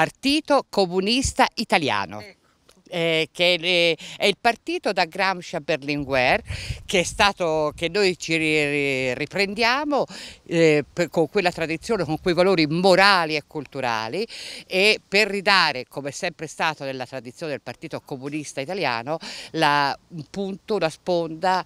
Partito Comunista Italiano eh, che le, è il partito da Gramsci a Berlinguer che, stato, che noi ci riprendiamo eh, per, con quella tradizione, con quei valori morali e culturali e per ridare, come è sempre stato nella tradizione del Partito Comunista Italiano, la, un punto, una sponda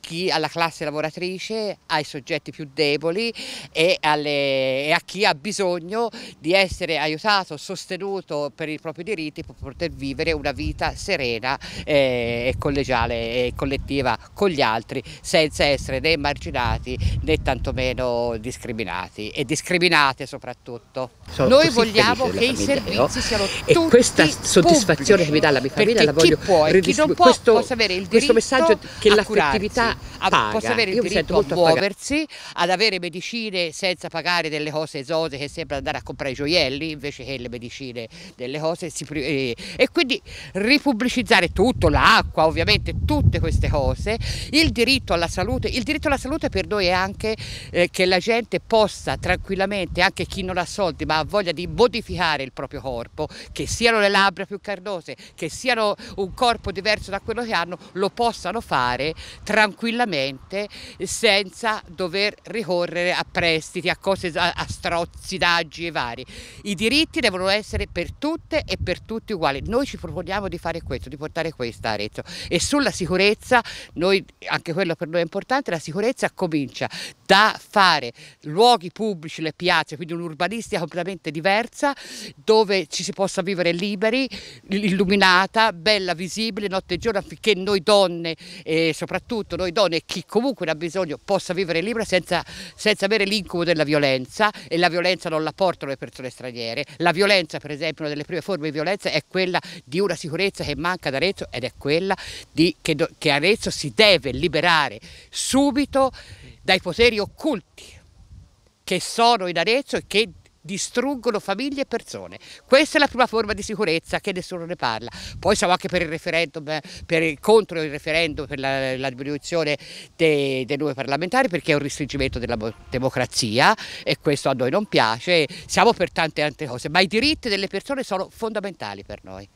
chi, alla classe lavoratrice, ai soggetti più deboli e, alle, e a chi ha bisogno di essere aiutato, sostenuto per i propri diritti per poter vivere una vita vita serena eh, e collegiale e collettiva con gli altri senza essere né marginati né tantomeno discriminati e discriminate soprattutto. Sono Noi vogliamo che i servizi siano e tutti questa soddisfazione pubblici, che mi dà la mia famiglia la voglio può, chi non può, questo, possa avere il diritto questo messaggio che l'affettività ah, paga. Possa avere il Io diritto a muoversi, ad avere medicine senza pagare delle cose esose che sembra andare a comprare i gioielli invece che le medicine delle cose eh, e quindi ripubblicizzare tutto, l'acqua ovviamente, tutte queste cose, il diritto alla salute, il diritto alla salute per noi è anche eh, che la gente possa tranquillamente, anche chi non ha soldi ma ha voglia di modificare il proprio corpo, che siano le labbra più carnose, che siano un corpo diverso da quello che hanno, lo possano fare tranquillamente senza dover ricorrere a prestiti, a cose, a, a strozzidaggi e vari. I diritti devono essere per tutte e per tutti uguali. Noi ci proponiamo cerchiamo di fare questo, di portare questo a Arezzo. E sulla sicurezza, noi, anche quello per noi è importante, la sicurezza comincia da fare luoghi pubblici, le piazze, quindi un'urbanistica completamente diversa, dove ci si possa vivere liberi, illuminata, bella, visibile, notte e giorno, affinché noi donne, eh, soprattutto noi donne e chi comunque ne ha bisogno, possa vivere libera senza, senza avere l'incubo della violenza e la violenza non la portano le persone straniere. La violenza, per esempio, una delle prime forme di violenza è quella di una sicurezza che manca ad Arezzo ed è quella di, che, che Arezzo si deve liberare subito dai poteri occulti che sono in Arezzo e che distruggono famiglie e persone. Questa è la prima forma di sicurezza che nessuno ne parla. Poi siamo anche per il referendum, per il, contro il referendum, per la, la diminuzione dei, dei nuovi parlamentari perché è un restringimento della democrazia e questo a noi non piace. Siamo per tante altre cose, ma i diritti delle persone sono fondamentali per noi.